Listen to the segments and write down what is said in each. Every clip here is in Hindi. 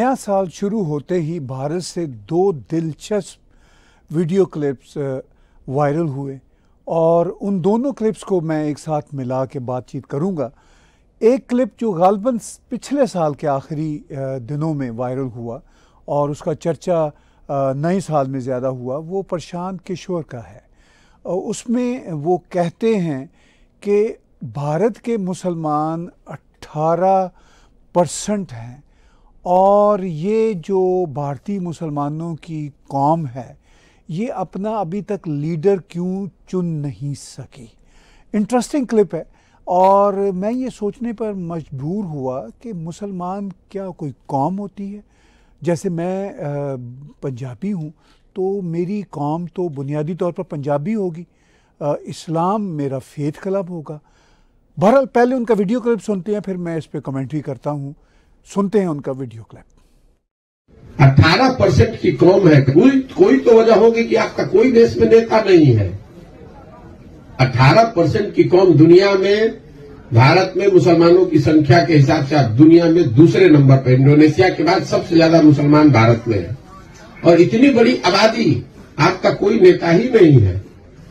नया साल शुरू होते ही भारत से दो दिलचस्प वीडियो क्लिप्स वायरल हुए और उन दोनों क्लिप्स को मैं एक साथ मिला के बातचीत करूंगा एक क्लिप जो गालबन पिछले साल के आखिरी दिनों में वायरल हुआ और उसका चर्चा नए साल में ज़्यादा हुआ वो प्रशांत किशोर का है उसमें वो कहते हैं कि भारत के मुसलमान 18 परसेंट हैं और ये जो भारतीय मुसलमानों की कौम है ये अपना अभी तक लीडर क्यों चुन नहीं सकी इंटरेस्टिंग क्लिप है और मैं ये सोचने पर मजबूर हुआ कि मुसलमान क्या कोई कौम होती है जैसे मैं पंजाबी हूँ तो मेरी कौम तो बुनियादी तौर पर पंजाबी होगी इस्लाम मेरा फेथ क्लब होगा बहरहाल पहले उनका वीडियो क्लिप सुनते हैं फिर मैं इस पर कमेंट्री करता हूँ सुनते हैं उनका वीडियो क्लिप 18 परसेंट की कौम है कोई कोई तो वजह होगी कि आपका कोई देश में नेता नहीं है 18 परसेंट की कौम दुनिया में भारत में मुसलमानों की संख्या के हिसाब से आप दुनिया में दूसरे नंबर पर इंडोनेशिया के बाद सबसे ज्यादा मुसलमान भारत में है और इतनी बड़ी आबादी आपका कोई नेता ही नहीं है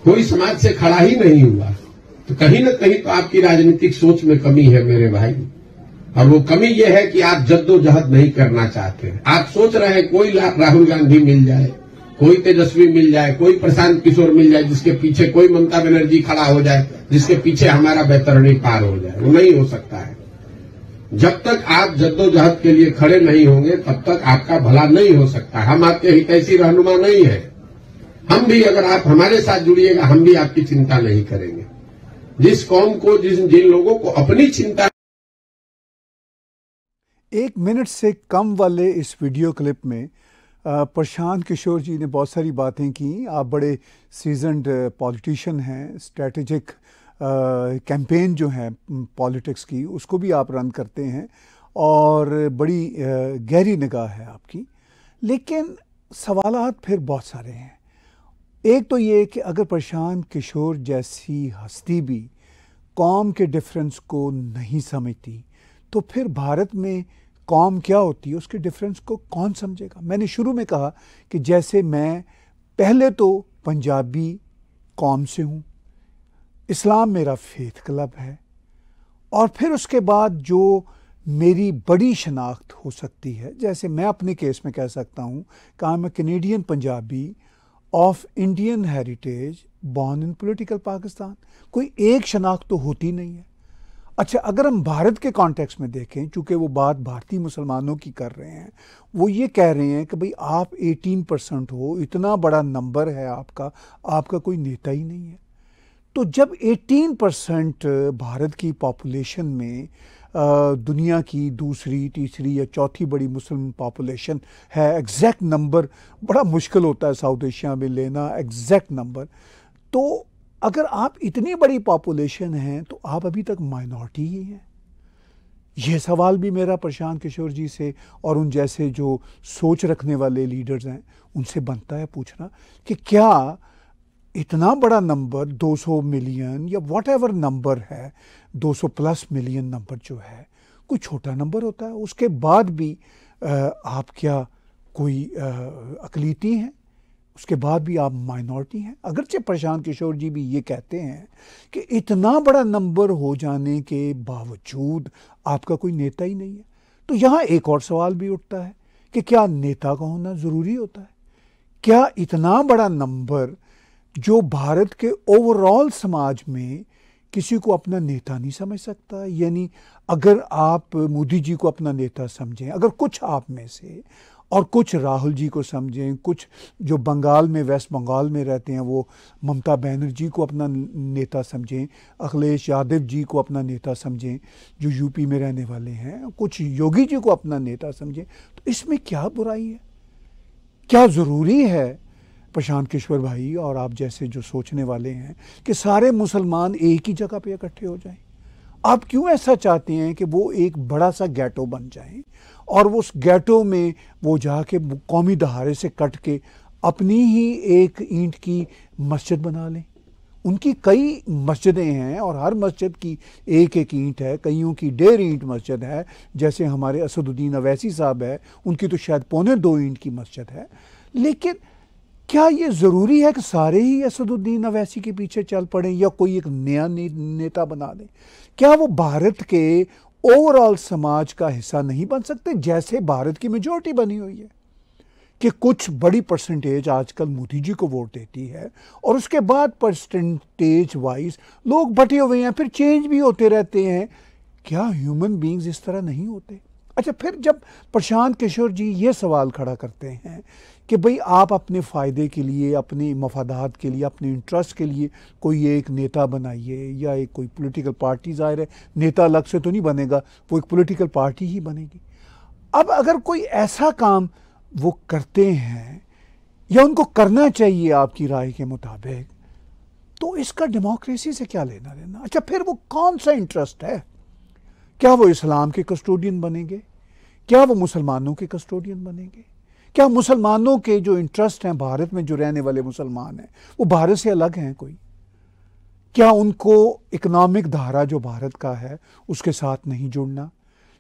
कोई समाज से खड़ा ही नहीं हुआ तो कहीं न कहीं तो आपकी राजनीतिक सोच में कमी है मेरे भाई और वो कमी ये है कि आप जद्दोजहद नहीं करना चाहते हैं आप सोच रहे हैं कोई राहुल गांधी मिल जाए कोई तेजस्वी मिल जाए कोई प्रशांत किशोर मिल जाए जिसके पीछे कोई ममता बनर्जी खड़ा हो जाए जिसके पीछे हमारा बेतरणी पार हो जाए वो नहीं हो सकता है जब तक आप जद्दोजहद के लिए खड़े नहीं होंगे तब तक आपका भला नहीं हो सकता हम आपके हितैषी रहनुमा नहीं है हम भी अगर आप हमारे साथ जुड़िएगा हम भी आपकी चिंता नहीं करेंगे जिस कौम को जिन जिन लोगों को अपनी चिंता एक मिनट से कम वाले इस वीडियो क्लिप में प्रशांत किशोर जी ने बहुत सारी बातें की आप बड़े सीजनड पॉलिटिशियन हैं स्ट्रेटजिक कैंपेन जो है पॉलिटिक्स की उसको भी आप रन करते हैं और बड़ी गहरी निगाह है आपकी लेकिन सवाल फिर बहुत सारे हैं एक तो ये कि अगर प्रशांत किशोर जैसी हस्ती भी कौम के डिफरेंस को नहीं समझती तो फिर भारत में कॉम क्या होती है उसके डिफरेंस को कौन समझेगा मैंने शुरू में कहा कि जैसे मैं पहले तो पंजाबी कॉम से हूँ इस्लाम मेरा फेथ क्लब है और फिर उसके बाद जो मेरी बड़ी शनाख्त हो सकती है जैसे मैं अपने केस में कह सकता हूँ कि I am Canadian Punjabi of Indian heritage born in political Pakistan कोई एक शनाख्त तो होती नहीं है अच्छा अगर हम भारत के कॉन्टेक्स में देखें चूँकि वो बात भारतीय मुसलमानों की कर रहे हैं वो ये कह रहे हैं कि भाई आप 18 परसेंट हो इतना बड़ा नंबर है आपका आपका कोई नेता ही नहीं है तो जब 18 परसेंट भारत की पॉपुलेशन में दुनिया की दूसरी तीसरी या चौथी बड़ी मुस्लिम पॉपुलेशन है एग्जैक्ट नंबर बड़ा मुश्किल होता है साउथ एशिया में लेना एग्जैक्ट नंबर तो अगर आप इतनी बड़ी पॉपुलेशन हैं तो आप अभी तक माइनॉरिटी ही हैं यह सवाल भी मेरा प्रशांत किशोर जी से और उन जैसे जो सोच रखने वाले लीडर्स हैं उनसे बनता है पूछना कि क्या इतना बड़ा नंबर 200 मिलियन या वॉट नंबर है 200 प्लस मिलियन नंबर जो है कोई छोटा नंबर होता है उसके बाद भी आ, आप क्या कोई अकलीती हैं उसके बाद भी आप माइनॉरिटी हैं अगरचे प्रशांत किशोर जी भी ये कहते हैं कि इतना बड़ा नंबर हो जाने के बावजूद आपका कोई नेता ही नहीं है तो यहाँ एक और सवाल भी उठता है कि क्या नेता का होना ज़रूरी होता है क्या इतना बड़ा नंबर जो भारत के ओवरऑल समाज में किसी को अपना नेता नहीं समझ सकता यानी अगर आप मोदी जी को अपना नेता समझें अगर कुछ आप में से और कुछ राहुल जी को समझें कुछ जो बंगाल में वेस्ट बंगाल में रहते हैं वो ममता बनर्जी को अपना नेता समझें अखिलेश यादव जी को अपना नेता समझें जो यूपी में रहने वाले हैं कुछ योगी जी को अपना नेता समझें तो इसमें क्या बुराई है क्या ज़रूरी है प्रशांत किशोर भाई और आप जैसे जो सोचने वाले हैं कि सारे मुसलमान एक ही जगह पर इकट्ठे हो जाएं आप क्यों ऐसा चाहते हैं कि वो एक बड़ा सा गैटो बन जाए और उस गैटो में वो जाके कौमी दहाड़े से कट के अपनी ही एक ईंट की मस्जिद बना लें उनकी कई मस्जिदें हैं और हर मस्जिद की एक एक ईंट है कईयों की डेढ़ ईंट मस्जिद है जैसे हमारे असदुद्दीन अवैसी साहब है उनकी तो शायद पौने दो ईंट की मस्जिद है लेकिन क्या ये ज़रूरी है कि सारे ही असदुद्दीन अवैसी के पीछे चल पड़ें या कोई एक नया ने, नेता बना दें क्या वो भारत के ओवरऑल समाज का हिस्सा नहीं बन सकते जैसे भारत की मेजोरिटी बनी हुई है कि कुछ बड़ी परसेंटेज आजकल मोदी जी को वोट देती है और उसके बाद परसेंटेज वाइज लोग बटे हुए हैं फिर चेंज भी होते रहते हैं क्या ह्यूमन बींग्स इस तरह नहीं होते अच्छा फिर जब प्रशांत किशोर जी ये सवाल खड़ा करते हैं कि भाई आप अपने फ़ायदे के लिए अपने मफादात के लिए अपने इंटरेस्ट के लिए कोई एक नेता बनाइए या एक कोई पॉलिटिकल पार्टी ज़ाहिर है नेता अलग से तो नहीं बनेगा वो एक पॉलिटिकल पार्टी ही बनेगी अब अगर कोई ऐसा काम वो करते हैं या उनको करना चाहिए आपकी राय के मुताबिक तो इसका डेमोक्रेसी से क्या लेना देना अच्छा फिर वो कौन सा इंटरेस्ट है क्या वो इस्लाम के कस्टोडियन बनेंगे क्या वो मुसलमानों के कस्टोडियन बनेंगे क्या मुसलमानों के जो इंटरेस्ट हैं भारत में जो रहने वाले मुसलमान हैं वो भारत से अलग हैं कोई क्या उनको इकोनॉमिक धारा जो भारत का है उसके साथ नहीं जुड़ना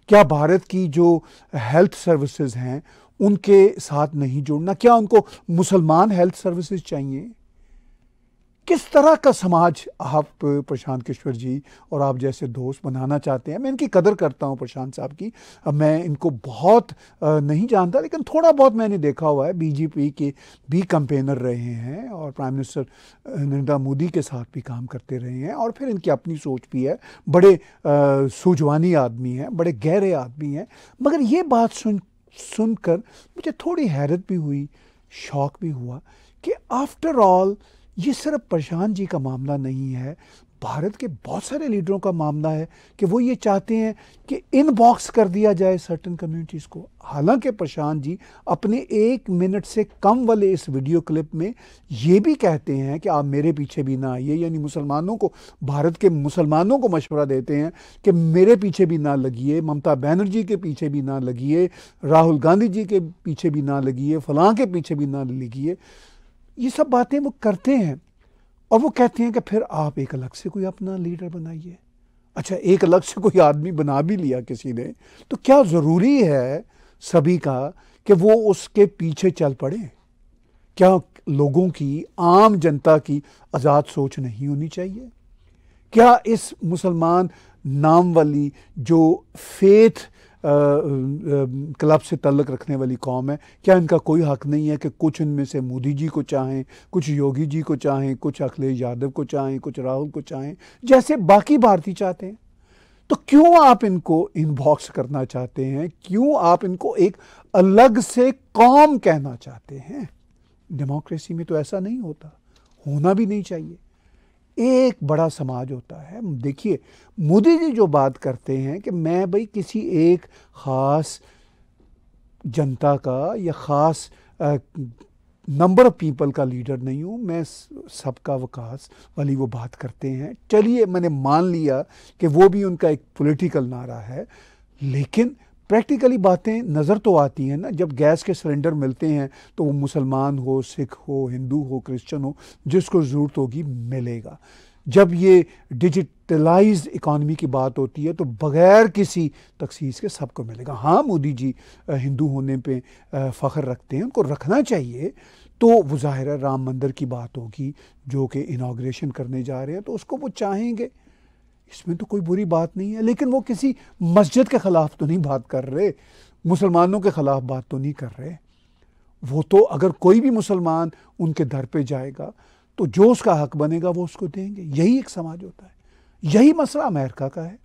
क्या भारत की जो हेल्थ सर्विसेज हैं उनके साथ नहीं जुड़ना क्या उनको मुसलमान हेल्थ सर्विसेज चाहिए किस तरह का समाज आप प्रशांत किशोर जी और आप जैसे दोस्त बनाना चाहते हैं मैं इनकी कदर करता हूं प्रशांत साहब की मैं इनको बहुत नहीं जानता लेकिन थोड़ा बहुत मैंने देखा हुआ है बीजेपी के भी कंपेनर रहे हैं और प्राइम मिनिस्टर नरेंद्र मोदी के साथ भी काम करते रहे हैं और फिर इनकी अपनी सोच भी है बड़े सूझवानी आदमी हैं बड़े गहरे आदमी हैं मगर ये बात सुन सुनकर मुझे थोड़ी हैरत भी हुई शौक भी हुआ कि आफ्टर ऑल ये सिर्फ प्रशांत जी का मामला नहीं है भारत के बहुत सारे लीडरों का मामला है कि वो ये चाहते हैं कि इनबॉक्स कर दिया जाए सर्टन कम्युनिटीज़ को हालांकि प्रशांत जी अपने एक मिनट से कम वाले इस वीडियो क्लिप में ये भी कहते हैं कि आप मेरे पीछे भी ना आइए यानी मुसलमानों को भारत के मुसलमानों को मशवरा देते हैं कि मेरे पीछे भी ना लगिए ममता बनर्जी के पीछे भी ना लगिए राहुल गांधी जी के पीछे भी ना लगिए फलां के पीछे भी ना लगिए ये सब बातें वो करते हैं और वो कहते हैं कि फिर आप एक अलग से कोई अपना लीडर बनाइए अच्छा एक अलग से कोई आदमी बना भी लिया किसी ने तो क्या ज़रूरी है सभी का कि वो उसके पीछे चल पड़े क्या लोगों की आम जनता की आज़ाद सोच नहीं होनी चाहिए क्या इस मुसलमान नाम वाली जो फेथ क्लब से तल्लक रखने वाली कौम है क्या इनका कोई हक नहीं है कि कुछ इनमें से मोदी जी को चाहें कुछ योगी जी को चाहें कुछ अखिलेश यादव को चाहें कुछ राहुल को चाहें जैसे बाकी भारतीय चाहते हैं तो क्यों आप इनको इनबॉक्स करना चाहते हैं क्यों आप इनको एक अलग से कौम कहना चाहते हैं डेमोक्रेसी में तो ऐसा नहीं होता होना भी नहीं चाहिए एक बड़ा समाज होता है देखिए मोदी जी जो बात करते हैं कि मैं भाई किसी एक ख़ास जनता का या ख़ास नंबर ऑफ पीपल का लीडर नहीं हूँ मैं सबका विकास वाली वो बात करते हैं चलिए मैंने मान लिया कि वो भी उनका एक पॉलिटिकल नारा है लेकिन प्रैक्टिकली बातें नज़र तो आती हैं ना जब गैस के सिलेंडर मिलते हैं तो वो मुसलमान हो सिख हो हिंदू हो क्रिश्चन हो जिसको ज़रूरत होगी मिलेगा जब ये डिजिटलाइज इकानमी की बात होती है तो बग़ैर किसी तखसीस के सबको मिलेगा हाँ मोदी जी हिंदू होने पे फ़ख्र रखते हैं उनको रखना चाहिए तो वो ज़ाहिर राम मंदिर की बात होगी जो कि इनाग्रेशन करने जा रहे हैं तो उसको वो चाहेंगे इसमें तो कोई बुरी बात नहीं है लेकिन वो किसी मस्जिद के ख़िलाफ़ तो नहीं बात कर रहे मुसलमानों के ख़िलाफ़ बात तो नहीं कर रहे वो तो अगर कोई भी मुसलमान उनके दर पे जाएगा तो जो उसका हक बनेगा वो उसको देंगे यही एक समाज होता है यही मसला अमेरिका का है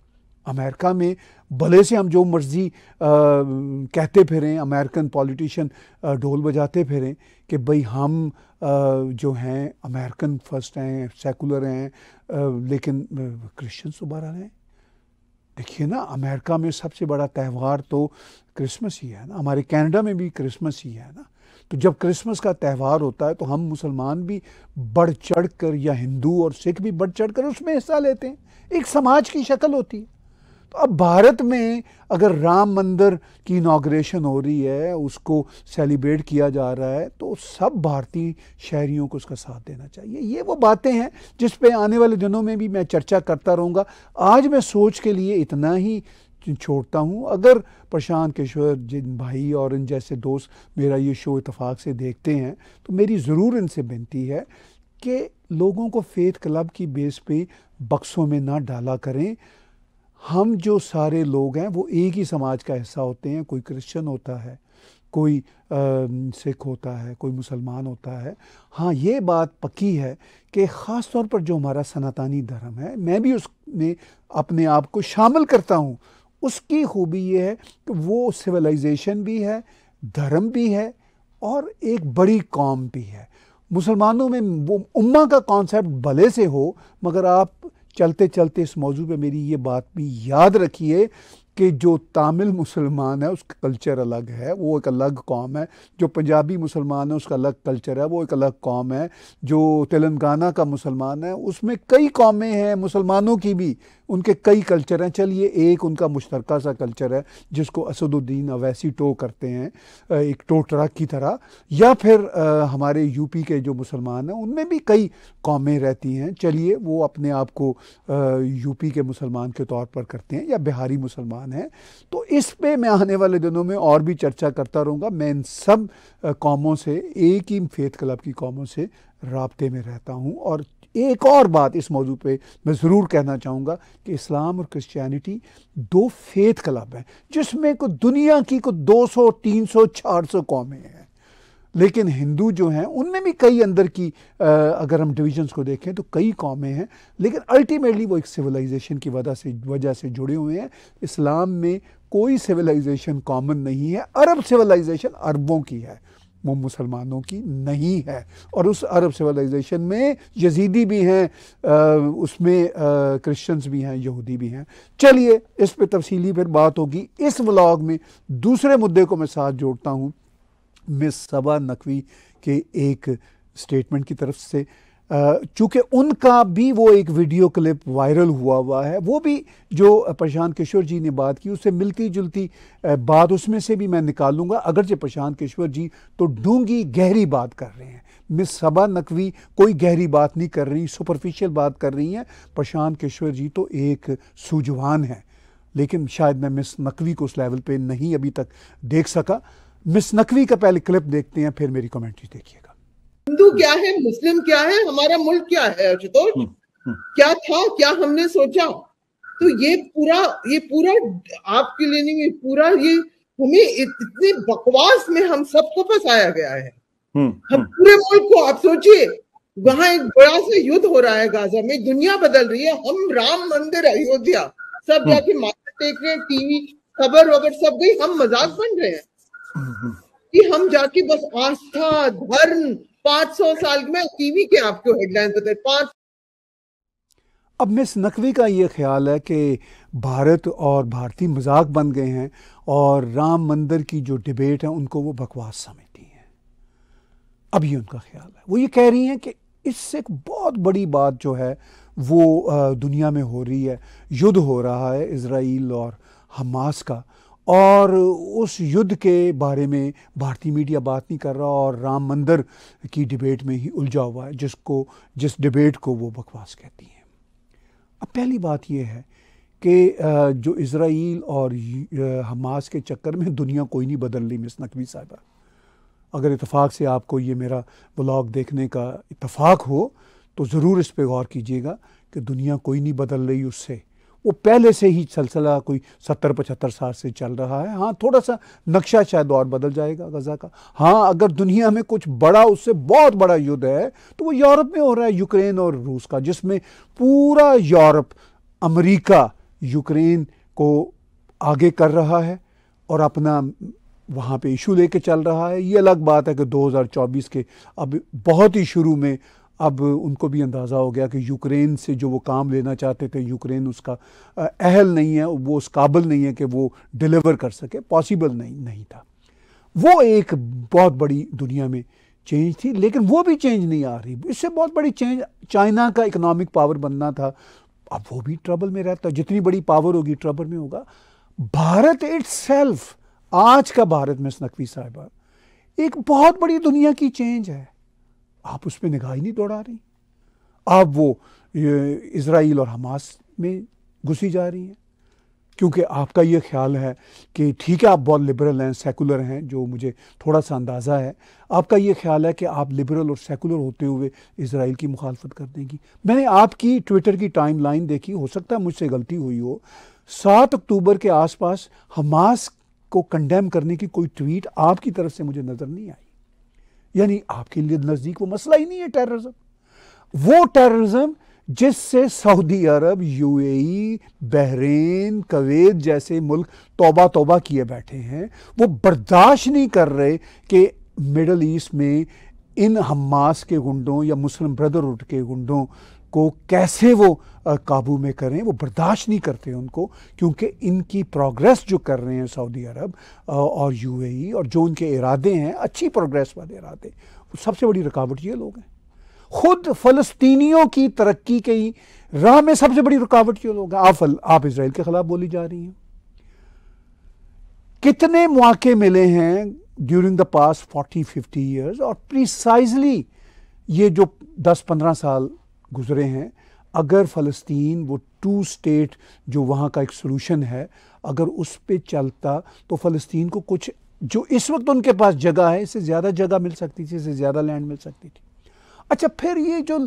अमेरिका में भले से हम जो मर्ज़ी कहते फिरें अमेरिकन पॉलिटिशियन ढोल बजाते फिरें कि भाई हम आ, जो हैं अमेरिकन फर्स्ट हैं सेकुलर हैं लेकिन क्रिश्चन तो रहे हैं देखिए ना अमेरिका में सबसे बड़ा त्यौहार तो क्रिसमस ही है ना हमारे कनाडा में भी क्रिसमस ही है ना तो जब क्रिसमस का त्यौहार होता है तो हम मुसलमान भी बढ़ चढ़ कर या हिंदू और सिख भी बढ़ चढ़ कर उसमें हिस्सा लेते हैं एक समाज की शक्ल होती है तो अब भारत में अगर राम मंदिर की इनाग्रेशन हो रही है उसको सेलिब्रेट किया जा रहा है तो सब भारतीय शहरियों को उसका साथ देना चाहिए ये वो बातें हैं जिस पे आने वाले दिनों में भी मैं चर्चा करता रहूँगा आज मैं सोच के लिए इतना ही छोड़ता हूँ अगर प्रशांत किशोर जिन भाई और इन जैसे दोस्त मेरा ये शो इतफाक़ से देखते हैं तो मेरी ज़रूर इनसे विनती है कि लोगों को फेथ क्लब की बेस पे बक्सों में ना डाला करें हम जो सारे लोग हैं वो एक ही समाज का हिस्सा होते हैं कोई क्रिश्चियन होता है कोई सिख होता है कोई मुसलमान होता है हाँ ये बात पक्की है कि ख़ास तौर पर जो हमारा सनातनी धर्म है मैं भी उसमें अपने आप को शामिल करता हूँ उसकी खूबी ये है कि वो सिविलाइजेशन भी है धर्म भी है और एक बड़ी कौम भी है मुसलमानों में वो उम्मा का कॉन्सेप्ट भले से हो मगर आप चलते चलते इस मौजू पे मेरी ये बात भी याद रखिए कि जो तमिल मुसलमान है उसका कल्चर अलग है वो एक अलग कौम है जो पंजाबी मुसलमान है उसका अलग कल्चर है वो एक अलग कौम है जो तेलंगाना का मुसलमान है उसमें कई कौमें हैं मुसलमानों की भी उनके कई कल्चर हैं चलिए एक उनका मुश्तरक सा कल्चर है जिसको असदुद्दीन अवैसी टो करते हैं एक टो ट्रक की तरह या फिर हमारे यूपी के जो मुसलमान हैं उनमें भी कई कौमें रहती हैं चलिए वो अपने आप को यूपी के मुसलमान के तौर पर करते हैं या बिहारी मुसलमान स्थान हैं तो इस पे मैं आने वाले दिनों में और भी चर्चा करता रहूँगा मैं इन सब कॉमों से एक ही फेथ क्लब की कॉमों से रबते में रहता हूँ और एक और बात इस मौजू पे मैं ज़रूर कहना चाहूँगा कि इस्लाम और क्रिश्चियनिटी दो फेथ क्लब हैं जिसमें को दुनिया की को 200, 300, 400 कौमें हैं लेकिन हिंदू जो हैं उनमें भी कई अंदर की आ, अगर हम डिविजन्स को देखें तो कई कौमें हैं लेकिन अल्टीमेटली वो एक सिविलाइजेशन की वजह से वजह से जुड़े हुए हैं इस्लाम में कोई सिविलाइजेशन कॉमन नहीं है अरब सिविलाइजेशन अरबों की है वो मुसलमानों की नहीं है और उस अरब सिविलाइजेशन में यजीदी भी हैं उसमें क्रिश्चियंस भी हैं यहूदी भी हैं चलिए इस पे तफसीली फिर बात होगी इस व्लॉग में दूसरे मुद्दे को मैं साथ जोड़ता हूँ में सबा नकवी के एक स्टेटमेंट की तरफ से चूंकि उनका भी वो एक वीडियो क्लिप वायरल हुआ हुआ है वो भी जो प्रशांत किशोर जी ने बात की उससे मिलती जुलती बात उसमें से भी मैं निकालूंगा अगर जो प्रशांत किशोर जी तो डूंगी गहरी बात कर रहे हैं मिस सबा नकवी कोई गहरी बात नहीं कर रही सुपरफिशियल बात कर रही हैं प्रशांत किशोर जी तो एक सूझवान हैं लेकिन शायद मैं मिस नकवी को उस लेवल पर नहीं अभी तक देख सका मिस नकवी का पहले क्लिप देखते हैं फिर मेरी कमेंट्री देखिएगा हिंदू क्या है मुस्लिम क्या है हमारा मुल्क क्या है अशुतोष हम्म, हम्म। क्या था क्या हमने सोचा तो ये पूरा ये पूरा आपके लिए नहीं पूरा ये हमें इतने बकवास में हम सबको फंसाया गया है हम्म, हम पूरे मुल्क को आप सोचिए वहां एक बड़ा सा युद्ध हो रहा है गाजा में दुनिया बदल रही है हम राम मंदिर अयोध्या सब जाके माथा टेक रहे हैं टीवी खबर वबर सब गई हम मजाक बन रहे हैं कि हम जाके बस आस्था धर्म 500 साल में टीवी के आपको हेडलाइन बताए पांच अब मिस नकवी का ये ख्याल है कि भारत और भारतीय मजाक बन गए हैं और राम मंदिर की जो डिबेट है उनको वो बकवास समझती हैं अब ये उनका ख्याल है वो ये कह रही हैं कि इससे एक बहुत बड़ी बात जो है वो दुनिया में हो रही है युद्ध हो रहा है इसराइल और हमास का और उस युद्ध के बारे में भारतीय मीडिया बात नहीं कर रहा और राम मंदिर की डिबेट में ही उलझा हुआ है जिसको जिस डिबेट को वो बकवास कहती हैं अब पहली बात यह है कि जो इसराइल और हमास के चक्कर में दुनिया कोई नहीं बदल रही मिस नकवी साहिबा अगर इतफ़ाक़ से आपको ये मेरा ब्लॉग देखने का इतफ़ाक़ हो तो ज़रूर इस पर गौर कीजिएगा कि दुनिया कोई नहीं बदल रही उससे वो पहले से ही सिलसिला कोई सत्तर पचहत्तर साल से चल रहा है हाँ थोड़ा सा नक्शा शायद और बदल जाएगा गज़ा का हाँ अगर दुनिया में कुछ बड़ा उससे बहुत बड़ा युद्ध है तो वो यूरोप में हो रहा है यूक्रेन और रूस का जिसमें पूरा यूरोप अमेरिका यूक्रेन को आगे कर रहा है और अपना वहाँ पे इशू लेके चल रहा है ये अलग बात है कि 2024 के अब बहुत ही शुरू में अब उनको भी अंदाज़ा हो गया कि यूक्रेन से जो वो काम लेना चाहते थे यूक्रेन उसका अहल नहीं है वो उस काबिल नहीं है कि वो डिलीवर कर सके पॉसिबल नहीं नहीं था वो एक बहुत बड़ी दुनिया में चेंज थी लेकिन वो भी चेंज नहीं आ रही इससे बहुत बड़ी चेंज चाइना का इकोनॉमिक पावर बनना था अब वो भी ट्रबल में रहता जितनी बड़ी पावर होगी ट्रबल में होगा भारत इट्स आज का भारत में नकवी साहिबा एक बहुत बड़ी दुनिया की चेंज है आप उस पर निगाह ही नहीं दौड़ा रही आप वो इसराइल और हमास में घुसी जा रही हैं क्योंकि आपका ये ख्याल है कि ठीक है आप बहुत लिबरल हैं सेकुलर हैं जो मुझे थोड़ा सा अंदाज़ा है आपका ये ख्याल है कि आप लिबरल और सेकुलर होते हुए इसराइल की मुखालफत कर देंगी मैंने आपकी ट्विटर की टाइम लाइन देखी हो सकता है मुझसे गलती हुई हो सात अक्टूबर के आसपास हमास को कंडेम करने की कोई ट्वीट आपकी तरफ से मुझे नज़र नहीं आई यानी आपके लिए नज़दीक वो मसला ही नहीं है टेररिज्म वो टेररिज्म जिससे Saudi Arab UAE, Bahrain Kuwait जैसे मुल्क तोबा तोबा किए बैठे हैं वो बर्दाश्त नहीं कर रहे कि मिडल ईस्ट में इन हमास के गुंडों या मुस्लिम ब्रदरहुड के गुंडों को कैसे वो काबू में करें वो बर्दाश्त नहीं करते उनको क्योंकि इनकी प्रोग्रेस जो कर रहे हैं सऊदी अरब और यूएई और जो उनके इरादे हैं अच्छी प्रोग्रेस वाले इरादे सबसे बड़ी रुकावट ये लोग हैं खुद फ़लस्तीनियों की तरक्की के ही राह में सबसे बड़ी रुकावट ये लोग हैं आप फल, आप इसराइल के ख़िलाफ़ बोली जा रही हैं कितने मौके मिले हैं during the past forty fifty years और प्रिसाइजली ये जो दस पंद्रह साल गुज़रे हैं अगर फ़लस्तीन वो टू स्टेट जो वहाँ का एक सलूशन है अगर उस पर चलता तो फ़लस्तीन को कुछ जो इस वक्त उनके पास जगह है इससे ज़्यादा जगह मिल सकती थी इससे ज़्यादा लैंड मिल सकती थी अच्छा फिर ये जो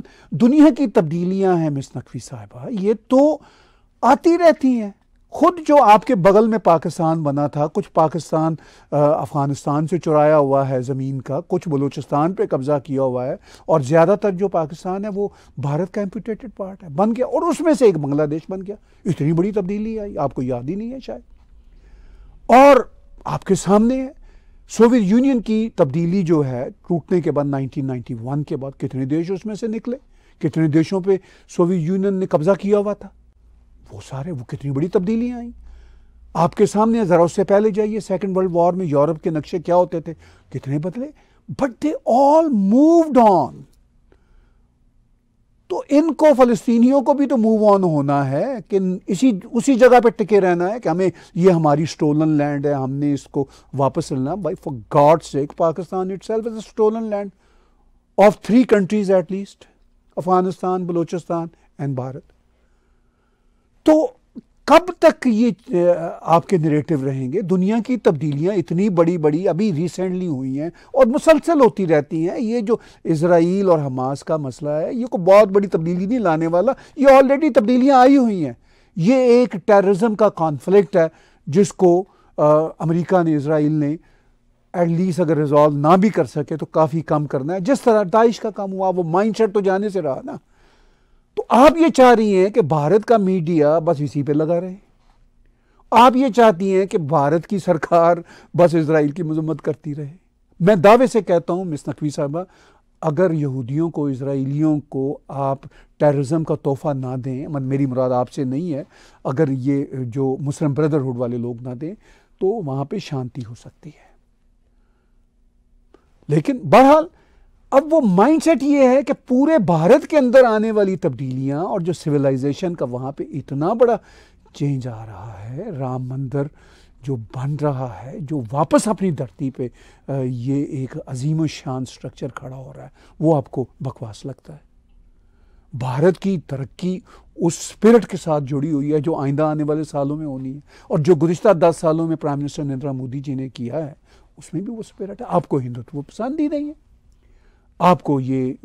दुनिया की तब्दीलियां हैं मिस नकवी साहबा ये तो आती रहती हैं खुद जो आपके बगल में पाकिस्तान बना था कुछ पाकिस्तान अफ़गानिस्तान से चुराया हुआ है ज़मीन का कुछ बलूचिस्तान पे कब्ज़ा किया हुआ है और ज़्यादातर जो पाकिस्तान है वो भारत का एम्पूटेटेड पार्ट है बन गया और उसमें से एक बांग्लादेश बन गया इतनी बड़ी तब्दीली आई आपको याद ही नहीं है शायद और आपके सामने है सोवियत यूनियन की तब्दीली जो है टूटने के बाद 1991 के बाद कितने देश उसमें से निकले कितने देशों पे सोवियत यूनियन ने कब्ज़ा किया हुआ था वो सारे वो कितनी बड़ी तब्दीलियाँ आई आपके सामने ज़रा उससे पहले जाइए सेकेंड वर्ल्ड वॉर में यूरोप के नक्शे क्या होते थे कितने बदले but they all moved on तो इनको फलस्तीनियों को भी तो मूव ऑन होना है कि इसी उसी जगह पे टिके रहना है कि हमें ये हमारी स्टोलन लैंड है हमने इसको वापस लेना by for God sake Pakistan itself is stolen land of three countries at least Afghanistan Balochistan and Bharat तो कब तक ये आपके नरेटिव रहेंगे दुनिया की तब्दीलियां इतनी बड़ी बड़ी अभी रिसेंटली हुई हैं और मुसलसल होती रहती हैं ये जो इसराइल और हमास का मसला है ये को बहुत बड़ी तब्दीली नहीं लाने वाला ये ऑलरेडी तब्दीलियां आई हुई हैं ये एक टेररिज्म का कॉन्फ्लिक्ट है जिसको अमेरिका ने इसराइल ने एटलीस्ट अगर रिजॉल्व ना भी कर सके तो काफ़ी कम करना है जिस तरह दाइश का काम हुआ वो माइंड तो जाने से रहा ना तो आप ये चाह रही हैं कि भारत का मीडिया बस इसी पे लगा रहे आप ये चाहती हैं कि भारत की सरकार बस इसराइल की मजम्मत करती रहे मैं दावे से कहता हूं मिस नकवी साहबा अगर यहूदियों को इसराइलियों को आप टेररिज्म का तोहफा ना दें मत मेरी मुराद आपसे नहीं है अगर ये जो मुस्लिम ब्रदरहुड वाले लोग ना दें तो वहाँ पे शांति हो सकती है लेकिन बहरहाल अब वो माइंडसेट ये है कि पूरे भारत के अंदर आने वाली तब्दीलियाँ और जो सिविलाइजेशन का वहाँ पे इतना बड़ा चेंज आ रहा है राम मंदिर जो बन रहा है जो वापस अपनी धरती पे ये एक अजीम शान स्ट्रक्चर खड़ा हो रहा है वो आपको बकवास लगता है भारत की तरक्की उस स्पिरिट के साथ जुड़ी हुई है जो आइंदा आने वाले सालों में होनी है और जो गुजशत दस सालों में प्राइम मिनिस्टर नरेंद्र मोदी जी ने किया है उसमें भी वो स्पिरिट है आपको हिंदुत्व पसंद ही नहीं है आपको ये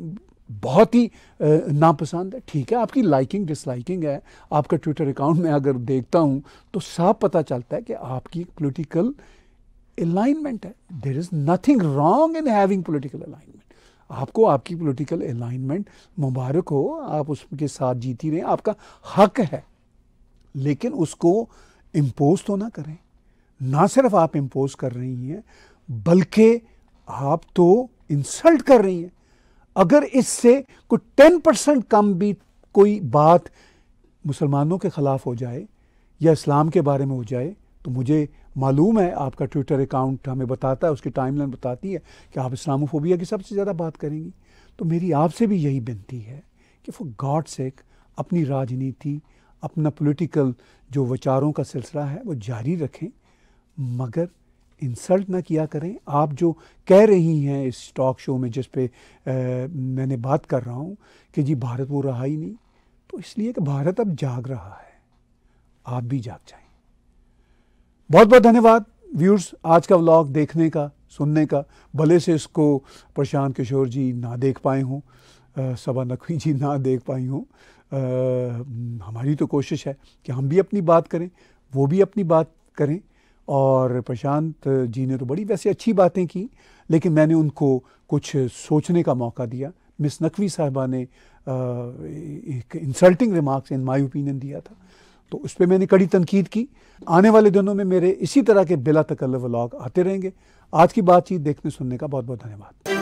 बहुत ही नापसंद है ठीक है आपकी लाइकिंग डिसलाइकिंग है आपका ट्विटर अकाउंट में अगर देखता हूँ तो साफ पता चलता है कि आपकी पोलिटिकल अलाइनमेंट है there is nothing wrong in having political alignment आपको आपकी पॉलिटिकल अलाइनमेंट मुबारक हो आप उसके साथ जीती रहें आपका हक है लेकिन उसको इम्पोज तो ना करें ना सिर्फ आप इम्पोज कर रही हैं बल्कि आप तो इंसल्ट कर रही हैं अगर इससे कोई टेन परसेंट कम भी कोई बात मुसलमानों के ख़िलाफ़ हो जाए या इस्लाम के बारे में हो जाए तो मुझे मालूम है आपका ट्विटर अकाउंट हमें बताता है उसकी टाइमलाइन बताती है कि आप इस्लामोफोबिया की सबसे ज़्यादा बात करेंगी तो मेरी आपसे भी यही विनती है कि फॉर गॉड सेक अपनी राजनीति अपना पॉलिटिकल जो विचारों का सिलसिला है वो जारी रखें मगर इंसल्ट ना किया करें आप जो कह रही हैं इस टॉक शो में जिस पे आ, मैंने बात कर रहा हूँ कि जी भारत वो रहा ही नहीं तो इसलिए कि भारत अब जाग रहा है आप भी जाग जाए बहुत बहुत धन्यवाद व्यूर्स आज का व्लॉग देखने का सुनने का भले से इसको प्रशांत किशोर जी ना देख पाए हों सबा नकवी जी ना देख पाई हों हमारी तो कोशिश है कि हम भी अपनी बात करें वो भी अपनी बात करें और प्रशांत जी ने तो बड़ी वैसे अच्छी बातें की लेकिन मैंने उनको कुछ सोचने का मौका दिया मिस नकवी साहबा ने एक insulting remarks in my opinion दिया था तो उस पर मैंने कड़ी तनकीद की आने वाले दिनों में मेरे इसी तरह के बिला तकल्ल व्लॉग आते रहेंगे आज की बातचीत देखने सुनने का बहुत बहुत धन्यवाद